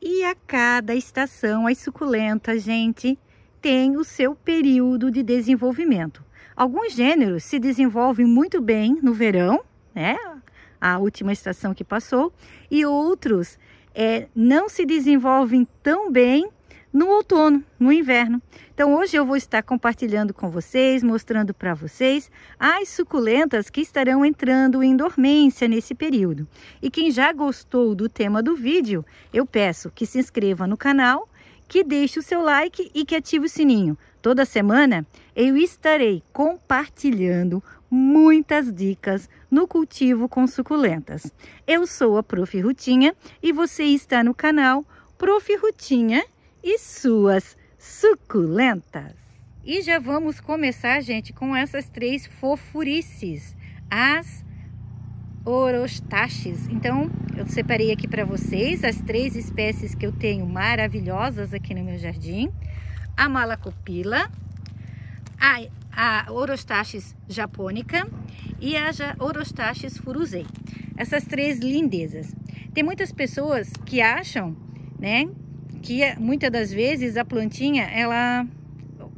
E a cada estação, as suculentas, gente, tem o seu período de desenvolvimento. Alguns gêneros se desenvolvem muito bem no verão, né? A última estação que passou, e outros é, não se desenvolvem tão bem no outono, no inverno. Então hoje eu vou estar compartilhando com vocês, mostrando para vocês as suculentas que estarão entrando em dormência nesse período. E quem já gostou do tema do vídeo, eu peço que se inscreva no canal, que deixe o seu like e que ative o sininho. Toda semana eu estarei compartilhando muitas dicas no cultivo com suculentas. Eu sou a Prof. Rutinha e você está no canal Prof. Rutinha e suas suculentas. E já vamos começar, gente, com essas três fofurices, as orostaches. Então, eu separei aqui para vocês as três espécies que eu tenho maravilhosas aqui no meu jardim. A malacopila, a, a orostaches japônica e a orostaches furusei. Essas três lindezas. Tem muitas pessoas que acham, né, que é, muitas das vezes a plantinha, ela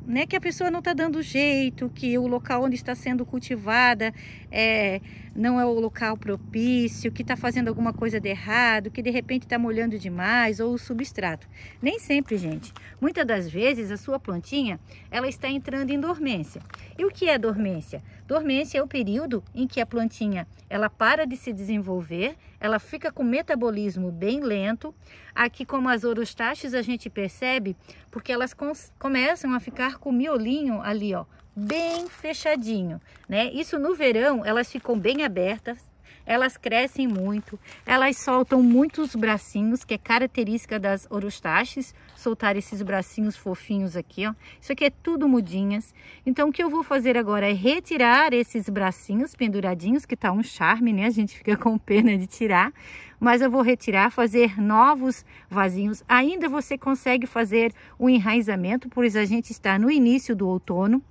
né, que a pessoa não está dando jeito, que o local onde está sendo cultivada é, não é o local propício, que está fazendo alguma coisa de errado, que de repente está molhando demais, ou o substrato. Nem sempre, gente. Muitas das vezes a sua plantinha ela está entrando em dormência. E o que é dormência? Dormência é o período em que a plantinha ela para de se desenvolver, ela fica com metabolismo bem lento. Aqui, como as orostáceas, a gente percebe porque elas começam a ficar com o miolinho ali, ó, bem fechadinho, né? Isso no verão, elas ficam bem abertas, elas crescem muito, elas soltam muitos bracinhos, que é característica das orustaches, soltar esses bracinhos fofinhos aqui, ó. Isso aqui é tudo mudinhas. Então, o que eu vou fazer agora é retirar esses bracinhos penduradinhos, que tá um charme, né? A gente fica com pena de tirar, mas eu vou retirar, fazer novos vasinhos. Ainda você consegue fazer o enraizamento, pois a gente está no início do outono.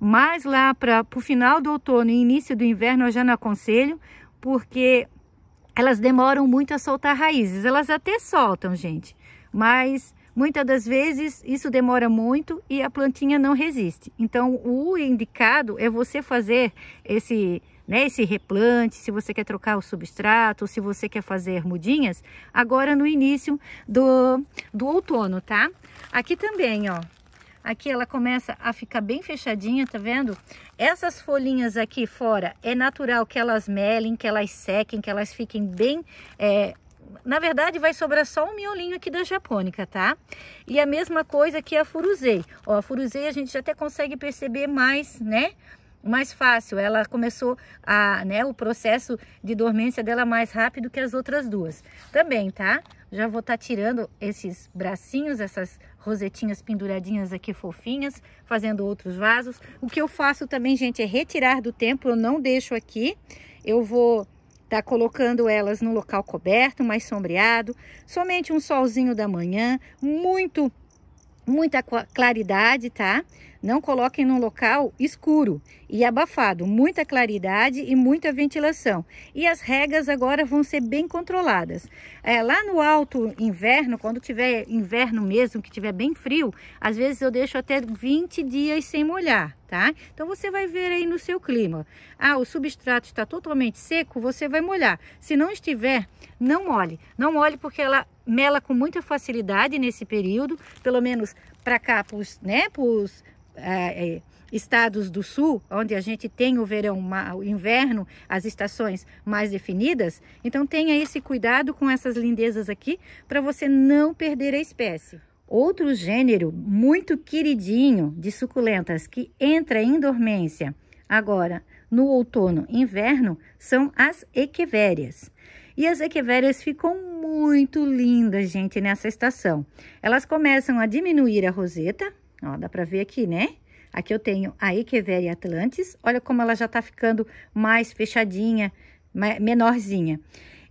Mas lá para o final do outono e início do inverno eu já não aconselho, porque elas demoram muito a soltar raízes. Elas até soltam, gente, mas muitas das vezes isso demora muito e a plantinha não resiste. Então, o indicado é você fazer esse né, esse replante, se você quer trocar o substrato, se você quer fazer mudinhas, agora no início do, do outono, tá? Aqui também, ó, Aqui ela começa a ficar bem fechadinha, tá vendo? Essas folhinhas aqui fora, é natural que elas melem, que elas sequem, que elas fiquem bem... É, na verdade, vai sobrar só um miolinho aqui da japônica, tá? E a mesma coisa que a furuzei. Ó, a furuzei a gente já até consegue perceber mais, né? mais fácil. Ela começou a, né, o processo de dormência dela mais rápido que as outras duas. Também, tá? Já vou estar tá tirando esses bracinhos, essas rosetinhas penduradinhas aqui fofinhas, fazendo outros vasos. O que eu faço também, gente, é retirar do tempo, eu não deixo aqui. Eu vou tá colocando elas no local coberto, mais sombreado, somente um solzinho da manhã, muito muita claridade, tá? Não coloquem num local escuro e abafado, muita claridade e muita ventilação. E as regas agora vão ser bem controladas. É, lá no alto inverno, quando tiver inverno mesmo, que tiver bem frio, às vezes eu deixo até 20 dias sem molhar, tá? Então você vai ver aí no seu clima. Ah, o substrato está totalmente seco, você vai molhar. Se não estiver, não molhe. Não molhe porque ela mela com muita facilidade nesse período, pelo menos para cá, para os né, é, é, estados do sul, onde a gente tem o verão, o inverno, as estações mais definidas, então tenha esse cuidado com essas lindezas aqui para você não perder a espécie. Outro gênero muito queridinho de suculentas que entra em dormência agora no outono e inverno são as equivérias. E as equivérias ficam muito lindas, gente, nessa estação. Elas começam a diminuir a roseta, ó, dá pra ver aqui, né? Aqui eu tenho a Echeveria Atlantis, olha como ela já tá ficando mais fechadinha, menorzinha.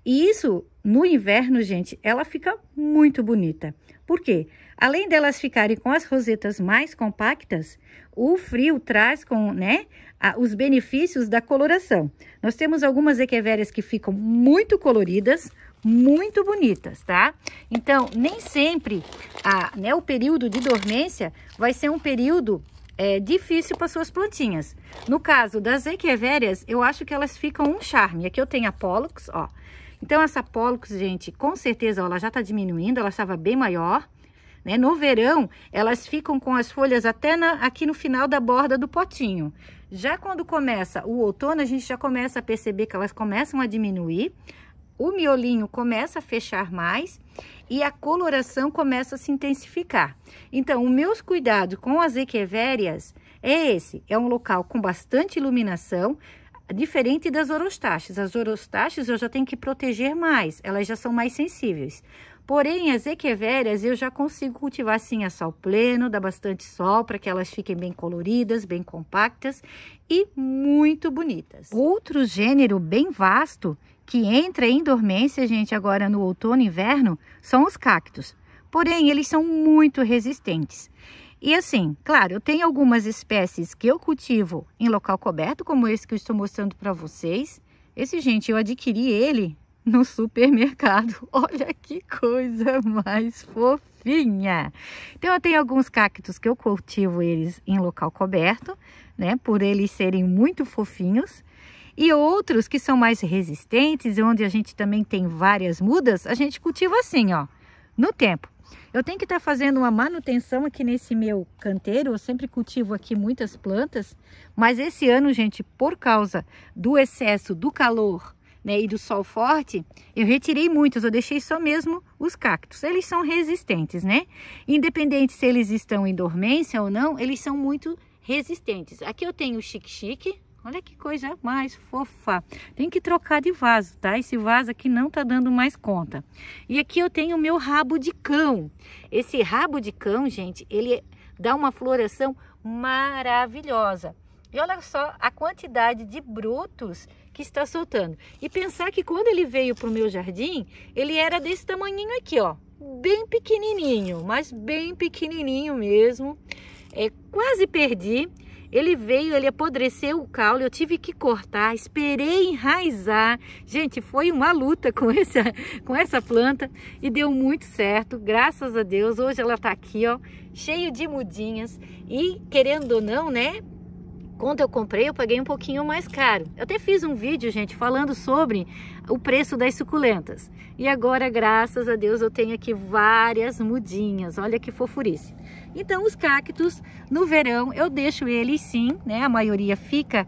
E isso, no inverno, gente, ela fica muito bonita. Por quê? Além delas ficarem com as rosetas mais compactas, o frio traz com, né, a, os benefícios da coloração. Nós temos algumas equevérias que ficam muito coloridas, muito bonitas, tá? Então, nem sempre a, né, o período de dormência vai ser um período é, difícil para suas plantinhas. No caso das equevérias, eu acho que elas ficam um charme. Aqui eu tenho a Pollux, ó. Então, essa Pollux, gente, com certeza, ó, ela já está diminuindo, ela estava bem maior. Né? No verão, elas ficam com as folhas até na, aqui no final da borda do potinho. Já quando começa o outono, a gente já começa a perceber que elas começam a diminuir, o miolinho começa a fechar mais e a coloração começa a se intensificar. Então, os meus cuidados com as equevérias é esse. É um local com bastante iluminação, diferente das orostaches. As orostaches eu já tenho que proteger mais, elas já são mais sensíveis. Porém, as equevérias eu já consigo cultivar assim a sol pleno, dá bastante sol para que elas fiquem bem coloridas, bem compactas e muito bonitas. Outro gênero bem vasto que entra em dormência, gente, agora no outono e inverno, são os cactos. Porém, eles são muito resistentes. E assim, claro, eu tenho algumas espécies que eu cultivo em local coberto, como esse que eu estou mostrando para vocês. Esse, gente, eu adquiri ele no supermercado. Olha que coisa mais fofinha! Então eu tenho alguns cactos que eu cultivo eles em local coberto, né? Por eles serem muito fofinhos. E outros que são mais resistentes, onde a gente também tem várias mudas, a gente cultiva assim, ó, no tempo. Eu tenho que estar tá fazendo uma manutenção aqui nesse meu canteiro, eu sempre cultivo aqui muitas plantas, mas esse ano, gente, por causa do excesso do calor né, e do sol forte, eu retirei muitos, eu deixei só mesmo os cactos. Eles são resistentes, né? Independente se eles estão em dormência ou não, eles são muito resistentes. Aqui eu tenho o chique-chique, Olha que coisa mais fofa. Tem que trocar de vaso, tá? Esse vaso aqui não tá dando mais conta. E aqui eu tenho o meu rabo de cão. Esse rabo de cão, gente, ele dá uma floração maravilhosa. E olha só a quantidade de brotos que está soltando. E pensar que quando ele veio para o meu jardim, ele era desse tamanhinho aqui, ó. Bem pequenininho, mas bem pequenininho mesmo. É, quase perdi. Ele veio, ele apodreceu o caule, eu tive que cortar, esperei enraizar. Gente, foi uma luta com essa, com essa planta e deu muito certo, graças a Deus. Hoje ela tá aqui, ó, cheio de mudinhas e querendo ou não, né, quando eu comprei, eu paguei um pouquinho mais caro. Eu até fiz um vídeo, gente, falando sobre o preço das suculentas. E agora, graças a Deus, eu tenho aqui várias mudinhas. Olha que fofurice. Então, os cactos, no verão, eu deixo eles sim, né? A maioria fica...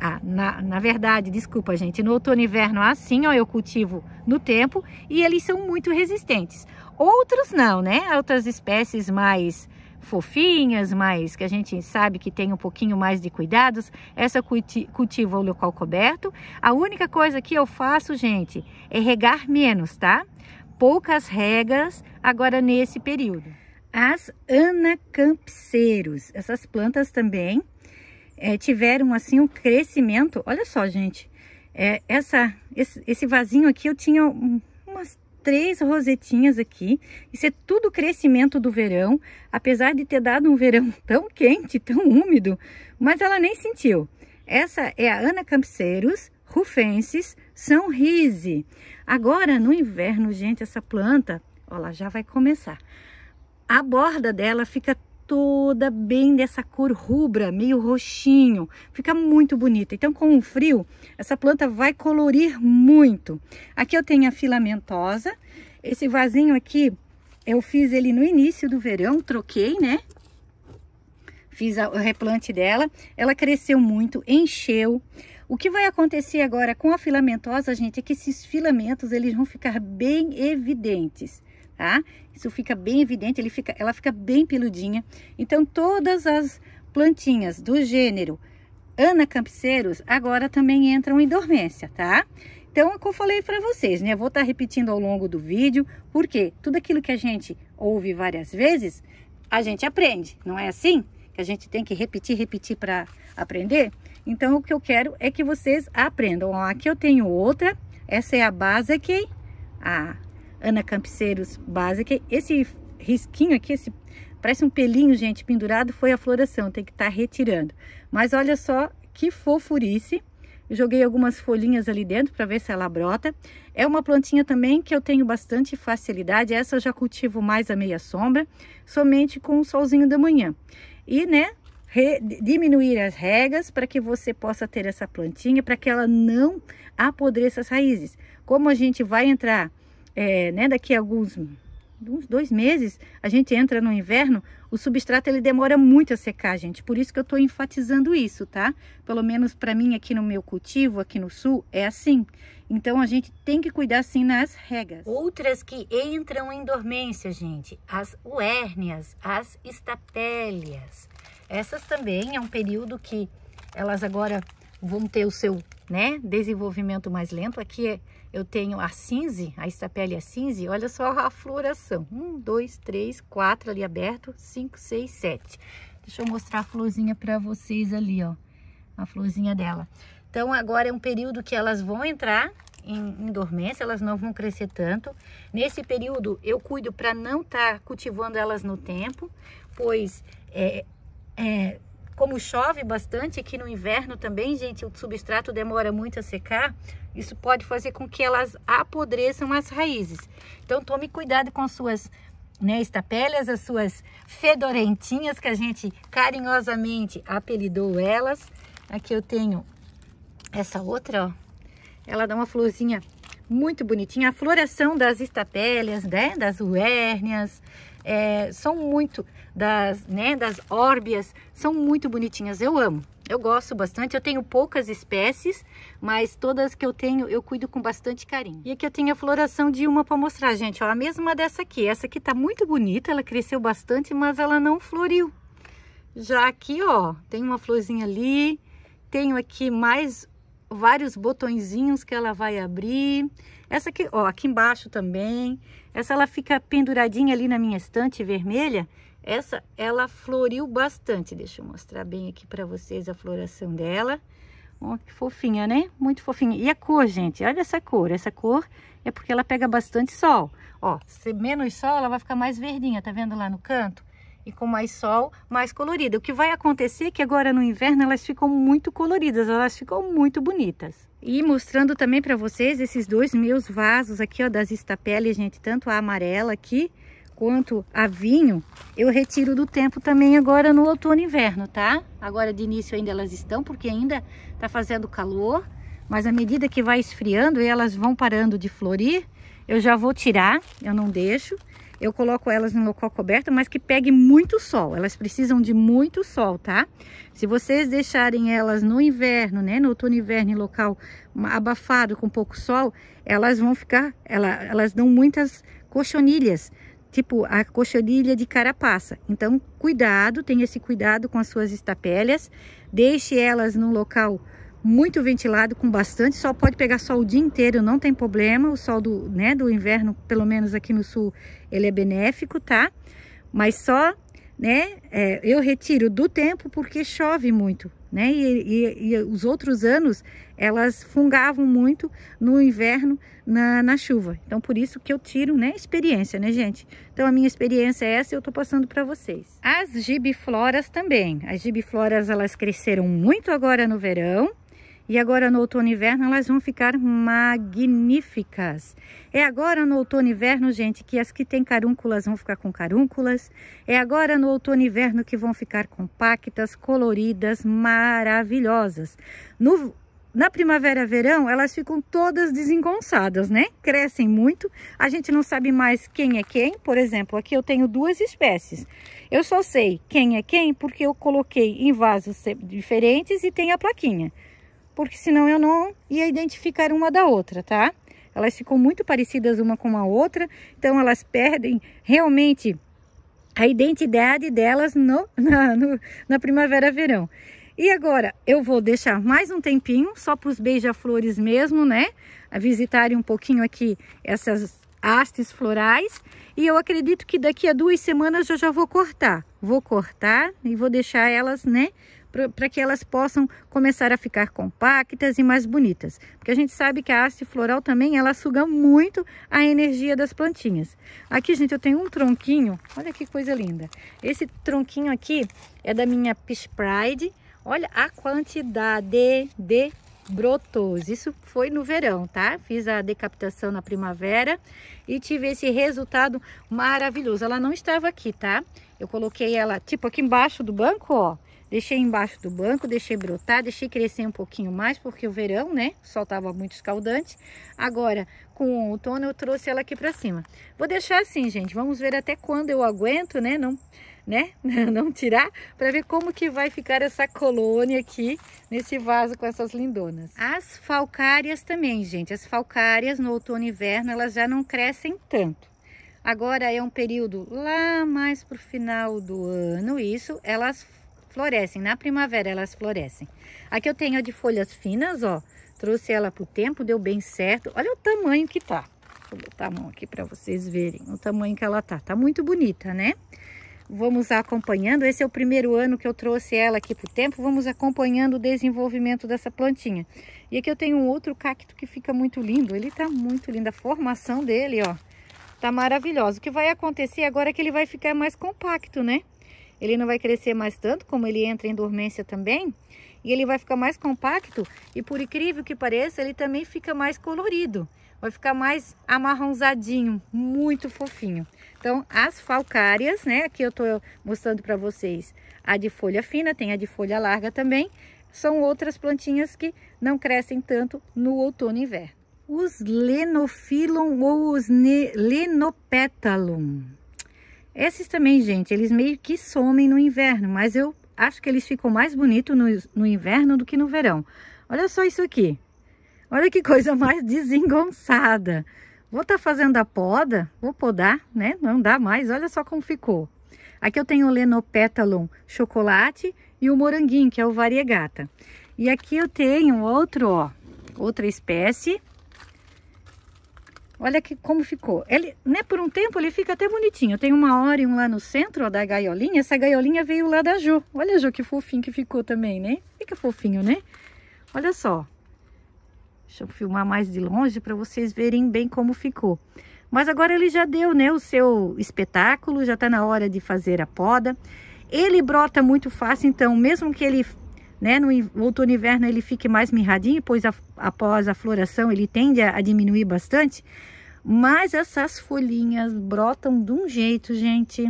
Ah, na, na verdade, desculpa, gente. No outono e inverno, assim, ó, eu cultivo no tempo. E eles são muito resistentes. Outros não, né? Outras espécies mais fofinhas, mas que a gente sabe que tem um pouquinho mais de cuidados, essa culti cultiva o local coberto. A única coisa que eu faço, gente, é regar menos, tá? Poucas regas agora nesse período. As anacampseiros, essas plantas também é, tiveram assim um crescimento. Olha só, gente, é, essa, esse, esse vasinho aqui eu tinha um, três rosetinhas aqui. Isso é tudo crescimento do verão, apesar de ter dado um verão tão quente, tão úmido, mas ela nem sentiu. Essa é a Ana Campseiros, Rufensis, São Rise. Agora, no inverno, gente, essa planta, ó, ela já vai começar. A borda dela fica toda bem dessa cor rubra, meio roxinho. Fica muito bonita. Então, com o frio, essa planta vai colorir muito. Aqui eu tenho a filamentosa. Esse vasinho aqui, eu fiz ele no início do verão, troquei, né? Fiz o replante dela. Ela cresceu muito, encheu. O que vai acontecer agora com a filamentosa, gente, é que esses filamentos, eles vão ficar bem evidentes tá? Isso fica bem evidente, ele fica, ela fica bem peludinha. Então, todas as plantinhas do gênero anacampiceiros agora também entram em dormência, tá? Então, é o que eu falei para vocês, né? Vou estar tá repetindo ao longo do vídeo, porque tudo aquilo que a gente ouve várias vezes, a gente aprende, não é assim? Que a gente tem que repetir, repetir para aprender? Então, o que eu quero é que vocês aprendam. Ó, aqui eu tenho outra, essa é a base aqui, a Ana Campiceiros Básica. Esse risquinho aqui, esse parece um pelinho, gente, pendurado, foi a floração, tem que estar tá retirando. Mas olha só que fofurice. Eu joguei algumas folhinhas ali dentro para ver se ela brota. É uma plantinha também que eu tenho bastante facilidade. Essa eu já cultivo mais a meia sombra, somente com o solzinho da manhã. E, né, diminuir as regas para que você possa ter essa plantinha, para que ela não apodreça as raízes. Como a gente vai entrar é, né, daqui a alguns uns dois meses, a gente entra no inverno, o substrato ele demora muito a secar, gente. Por isso que eu estou enfatizando isso, tá? Pelo menos para mim aqui no meu cultivo, aqui no sul, é assim. Então a gente tem que cuidar sim nas regas. Outras que entram em dormência, gente, as uérnias, as estapélias. Essas também é um período que elas agora vão ter o seu, né, desenvolvimento mais lento. Aqui é eu tenho a cinze, a é cinze, olha só a floração. Um, dois, três, quatro ali aberto, cinco, seis, sete. Deixa eu mostrar a florzinha para vocês ali, ó. A florzinha dela. Então, agora é um período que elas vão entrar em, em dormência, elas não vão crescer tanto. Nesse período, eu cuido para não estar tá cultivando elas no tempo, pois é, é, como chove bastante aqui no inverno também, gente, o substrato demora muito a secar, isso pode fazer com que elas apodreçam as raízes. Então tome cuidado com suas né, estapelhas, as suas fedorentinhas que a gente carinhosamente apelidou elas. Aqui eu tenho essa outra, ó. Ela dá uma florzinha muito bonitinha. A floração das estapélias, né, das uérnias, é, são muito das, né, das órbias, são muito bonitinhas, eu amo. Eu gosto bastante, eu tenho poucas espécies, mas todas que eu tenho eu cuido com bastante carinho. E aqui eu tenho a floração de uma para mostrar, gente, ó, a mesma dessa aqui. Essa aqui tá muito bonita, ela cresceu bastante, mas ela não floriu. Já aqui, ó, tem uma florzinha ali, tenho aqui mais vários botõezinhos que ela vai abrir. Essa aqui, ó, aqui embaixo também. Essa ela fica penduradinha ali na minha estante vermelha. Essa ela floriu bastante. Deixa eu mostrar bem aqui para vocês a floração dela. Ó, que fofinha, né? Muito fofinha. E a cor, gente, olha essa cor. Essa cor é porque ela pega bastante sol. Ó, se menos sol, ela vai ficar mais verdinha, tá vendo lá no canto? e com mais sol, mais colorida. O que vai acontecer é que agora no inverno elas ficam muito coloridas, elas ficam muito bonitas. E mostrando também para vocês esses dois meus vasos aqui, ó, das estapeles, gente, tanto a amarela aqui quanto a vinho, eu retiro do tempo também agora no outono e inverno, tá? Agora de início ainda elas estão, porque ainda tá fazendo calor, mas à medida que vai esfriando e elas vão parando de florir, eu já vou tirar, eu não deixo, eu coloco elas em local coberto, mas que pegue muito sol. Elas precisam de muito sol, tá? Se vocês deixarem elas no inverno, né, no outono inverno, em local abafado, com pouco sol, elas vão ficar, ela, elas dão muitas cochonilhas, tipo a cochonilha de carapaça. Então, cuidado, tenha esse cuidado com as suas estapélias. deixe elas num local muito ventilado, com bastante sol, pode pegar sol o dia inteiro, não tem problema, o sol do, né, do inverno, pelo menos aqui no sul, ele é benéfico, tá? Mas só, né, é, eu retiro do tempo porque chove muito, né? E, e, e, os outros anos, elas fungavam muito no inverno, na, na chuva. Então, por isso que eu tiro, né, experiência, né, gente? Então, a minha experiência é essa e eu tô passando para vocês. As gibifloras também. As gibifloras, elas cresceram muito agora no verão, e agora no outono e inverno elas vão ficar magníficas. É agora no outono e inverno, gente, que as que têm carúnculas vão ficar com carúnculas. É agora no outono e inverno que vão ficar compactas, coloridas, maravilhosas. No na primavera verão, elas ficam todas desengonçadas, né? Crescem muito, a gente não sabe mais quem é quem. Por exemplo, aqui eu tenho duas espécies. Eu só sei quem é quem porque eu coloquei em vasos diferentes e tem a plaquinha porque senão eu não ia identificar uma da outra, tá? Elas ficam muito parecidas uma com a outra, então elas perdem realmente a identidade delas no, na, no, na primavera-verão. E agora, eu vou deixar mais um tempinho, só para os beija-flores mesmo, né? A visitarem um pouquinho aqui essas hastes florais. E eu acredito que daqui a duas semanas eu já vou cortar. Vou cortar e vou deixar elas, né? para que elas possam começar a ficar compactas e mais bonitas. Porque a gente sabe que a haste floral também, ela suga muito a energia das plantinhas. Aqui, gente, eu tenho um tronquinho, olha que coisa linda. Esse tronquinho aqui é da minha Peach Pride. Olha a quantidade de brotos. Isso foi no verão, tá? Fiz a decapitação na primavera e tive esse resultado maravilhoso. Ela não estava aqui, tá? Eu coloquei ela tipo aqui embaixo do banco, ó. Deixei embaixo do banco, deixei brotar, deixei crescer um pouquinho mais, porque o verão, né? O sol tava muito escaldante. Agora, com o outono, eu trouxe ela aqui para cima. Vou deixar assim, gente. Vamos ver até quando eu aguento, né? Não, né? Não tirar, para ver como que vai ficar essa colônia aqui nesse vaso com essas lindonas. As falcárias também, gente. As falcárias no outono e inverno, elas já não crescem tanto. Agora é um período lá mais pro final do ano, isso, elas florescem. Na primavera elas florescem. Aqui eu tenho a de folhas finas, ó. Trouxe ela pro tempo, deu bem certo. Olha o tamanho que tá. Vou botar a mão aqui para vocês verem o tamanho que ela tá. Tá muito bonita, né? Vamos acompanhando. Esse é o primeiro ano que eu trouxe ela aqui pro tempo. Vamos acompanhando o desenvolvimento dessa plantinha. E aqui eu tenho um outro cacto que fica muito lindo. Ele tá muito lindo. A formação dele, ó tá maravilhosa. O que vai acontecer agora é que ele vai ficar mais compacto, né? ele não vai crescer mais tanto, como ele entra em dormência também, e ele vai ficar mais compacto e por incrível que pareça, ele também fica mais colorido. Vai ficar mais amarronzadinho, muito fofinho. Então, as falcárias, né? Aqui eu estou mostrando para vocês a de folha fina, tem a de folha larga também. São outras plantinhas que não crescem tanto no outono e inverno. Os lenophyllum ou os lenopétalum. Esses também, gente, eles meio que somem no inverno, mas eu acho que eles ficam mais bonitos no, no inverno do que no verão. Olha só isso aqui. Olha que coisa mais desengonçada. Vou estar tá fazendo a poda, vou podar, né? Não dá mais, olha só como ficou. Aqui eu tenho o Lenopetalum chocolate e o moranguinho, que é o variegata. E aqui eu tenho outro, ó, outra espécie, Olha que, como ficou. Ele, né, por um tempo ele fica até bonitinho. Tem uma hora e um lá no centro ó, da gaiolinha. Essa gaiolinha veio lá da Ju. Olha, Ju, que fofinho que ficou também, né? Fica fofinho, né? Olha só. Deixa eu filmar mais de longe para vocês verem bem como ficou. Mas agora ele já deu né, o seu espetáculo, já está na hora de fazer a poda. Ele brota muito fácil, então mesmo que ele né, no outono inverno ele fique mais mirradinho, pois a, após a floração ele tende a, a diminuir bastante, mas essas folhinhas brotam de um jeito, gente.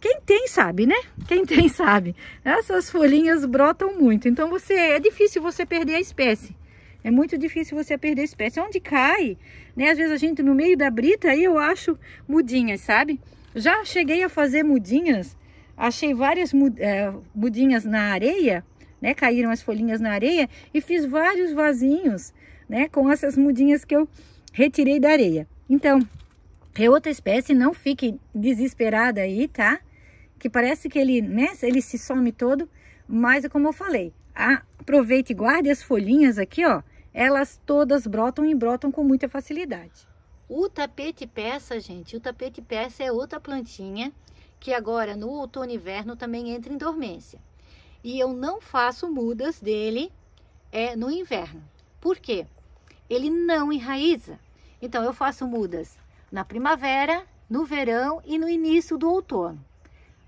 Quem tem sabe, né? Quem tem sabe. Essas folhinhas brotam muito. Então você é difícil você perder a espécie. É muito difícil você perder a espécie. Onde cai, né? Às vezes a gente no meio da brita aí eu acho mudinhas, sabe? Já cheguei a fazer mudinhas. Achei várias eh, mudinhas na areia, né? Caíram as folhinhas na areia e fiz vários vasinhos, né? Com essas mudinhas que eu retirei da areia. Então, é outra espécie, não fique desesperada aí, tá? Que parece que ele, né, ele se some todo, mas é como eu falei, aproveite e guarde as folhinhas aqui, ó. Elas todas brotam e brotam com muita facilidade. O tapete peça, gente, o tapete peça é outra plantinha que agora no outono e inverno também entra em dormência. E eu não faço mudas dele é, no inverno. Por quê? Ele não enraiza. Então, eu faço mudas na primavera, no verão e no início do outono.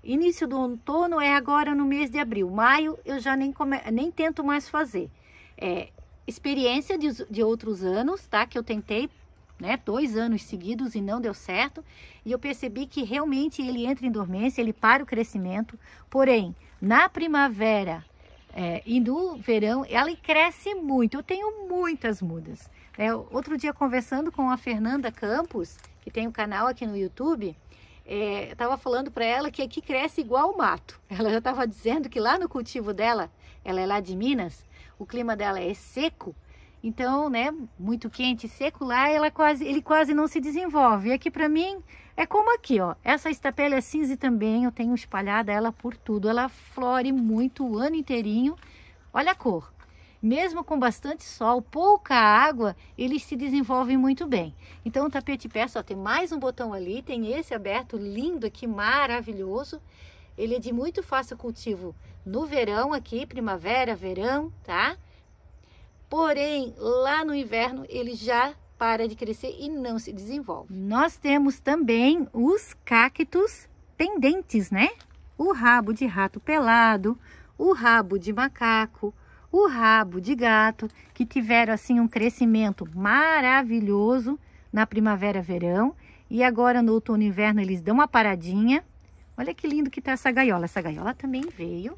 Início do outono é agora no mês de abril. Maio eu já nem, come... nem tento mais fazer. É, experiência de, de outros anos, tá? Que eu tentei né, dois anos seguidos e não deu certo. E eu percebi que realmente ele entra em dormência, ele para o crescimento. Porém, na primavera é, e no verão, ela cresce muito. Eu tenho muitas mudas. É, outro dia, conversando com a Fernanda Campos, que tem um canal aqui no YouTube, é, estava falando para ela que aqui cresce igual o mato. Ela já estava dizendo que lá no cultivo dela, ela é lá de Minas, o clima dela é seco, então, né, muito quente, seco lá, ela quase, ele quase não se desenvolve. E aqui para mim é como aqui, ó. Essa estapélia é cinza também, eu tenho espalhada ela por tudo. Ela flore muito o ano inteirinho. Olha a cor mesmo com bastante sol, pouca água, eles se desenvolvem muito bem. Então o tapete persa, ó, tem mais um botão ali, tem esse aberto lindo aqui, maravilhoso. Ele é de muito fácil cultivo no verão aqui, primavera, verão, tá? Porém, lá no inverno ele já para de crescer e não se desenvolve. Nós temos também os cactos pendentes, né? O rabo de rato pelado, o rabo de macaco, o rabo de gato, que tiveram assim um crescimento maravilhoso na primavera, verão, e agora no outono e inverno eles dão uma paradinha. Olha que lindo que tá essa gaiola. Essa gaiola também veio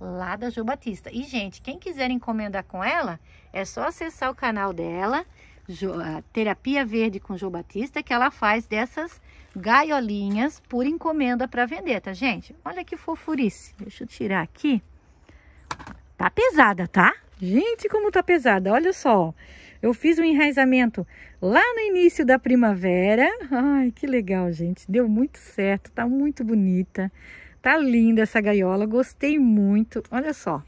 lá da Jo Batista. E, gente, quem quiser encomendar com ela, é só acessar o canal dela, jo, Terapia Verde com Jo Batista, que ela faz dessas gaiolinhas por encomenda para vender, tá, gente? Olha que fofurice. Deixa eu tirar aqui. Tá pesada, tá? Gente, como tá pesada. Olha só. Eu fiz um enraizamento lá no início da primavera. Ai, que legal, gente. Deu muito certo. Tá muito bonita. Tá linda essa gaiola. Gostei muito. Olha só.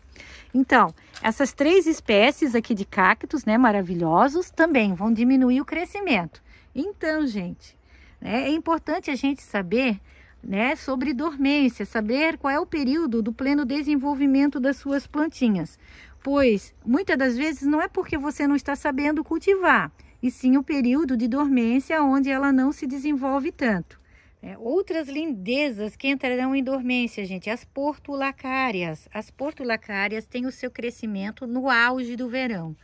Então, essas três espécies aqui de cactos, né, maravilhosos, também vão diminuir o crescimento. Então, gente, né, é importante a gente saber né, sobre dormência, saber qual é o período do pleno desenvolvimento das suas plantinhas. Pois muitas das vezes não é porque você não está sabendo cultivar, e sim o período de dormência onde ela não se desenvolve tanto. É, outras lindezas que entrarão em dormência, gente, as portulacárias. As portulacárias têm o seu crescimento no auge do verão.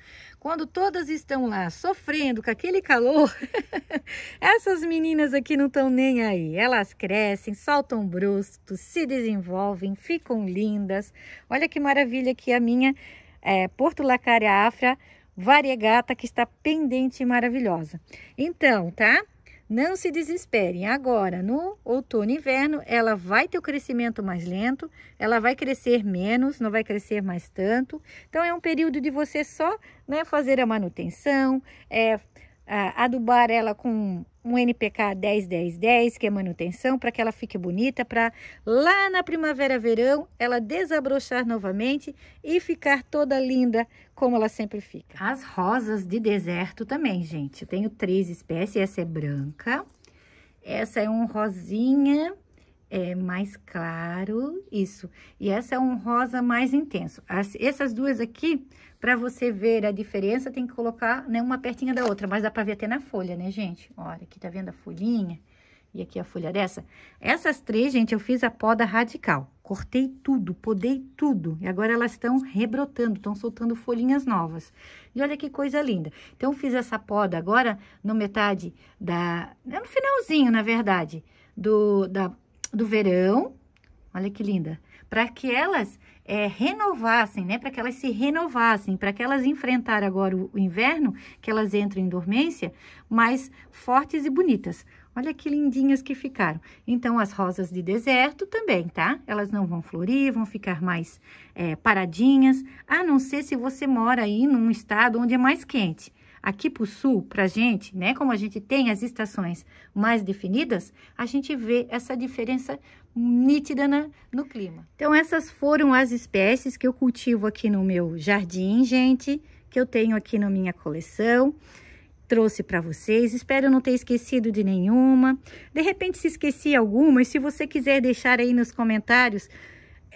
Quando todas estão lá sofrendo com aquele calor, essas meninas aqui não estão nem aí. Elas crescem, soltam brustos, se desenvolvem, ficam lindas. Olha que maravilha aqui a minha é, Lacária afra variegata que está pendente e maravilhosa. Então, tá? Não se desesperem. Agora, no outono e inverno, ela vai ter o crescimento mais lento, ela vai crescer menos, não vai crescer mais tanto. Então, é um período de você só né, fazer a manutenção, é, adubar ela com um NPK 10, 10, 10, que é manutenção, para que ela fique bonita, para lá na primavera, verão, ela desabrochar novamente e ficar toda linda, como ela sempre fica. As rosas de deserto também, gente. Eu tenho três espécies, essa é branca, essa é um rosinha é, mais claro, isso. E essa é um rosa mais intenso. As, essas duas aqui para você ver a diferença, tem que colocar né, uma pertinha da outra, mas dá para ver até na folha, né, gente? Olha, aqui tá vendo a folhinha e aqui a folha dessa. Essas três, gente, eu fiz a poda radical. Cortei tudo, podei tudo. E agora elas estão rebrotando, estão soltando folhinhas novas. E olha que coisa linda. Então, fiz essa poda agora no metade da... Né, no finalzinho, na verdade, do, da, do verão. Olha que linda. Para que elas é, renovassem, né? Para que elas se renovassem, para que elas enfrentarem agora o, o inverno, que elas entram em dormência, mais fortes e bonitas. Olha que lindinhas que ficaram. Então, as rosas de deserto também, tá? Elas não vão florir, vão ficar mais é, paradinhas, a não ser se você mora aí num estado onde é mais quente aqui para o sul, para a gente, né? Como a gente tem as estações mais definidas, a gente vê essa diferença nítida na, no clima. Então, essas foram as espécies que eu cultivo aqui no meu jardim, gente, que eu tenho aqui na minha coleção trouxe para vocês. Espero não ter esquecido de nenhuma. De repente, se esqueci alguma, e se você quiser deixar aí nos comentários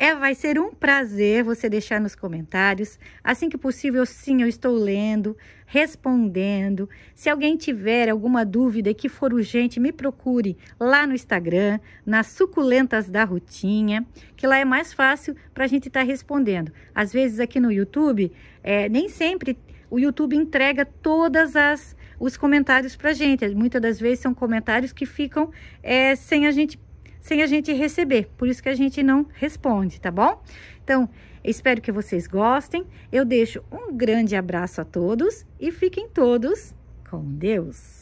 é, vai ser um prazer você deixar nos comentários. Assim que possível, sim, eu estou lendo, respondendo. Se alguém tiver alguma dúvida que for urgente, me procure lá no Instagram, nas Suculentas da Rutinha, que lá é mais fácil para a gente estar tá respondendo. Às vezes aqui no YouTube, é, nem sempre o YouTube entrega todas as os comentários para gente. Muitas das vezes são comentários que ficam é, sem a gente sem a gente receber. Por isso que a gente não responde, tá bom? Então, espero que vocês gostem. Eu deixo um grande abraço a todos e fiquem todos com Deus.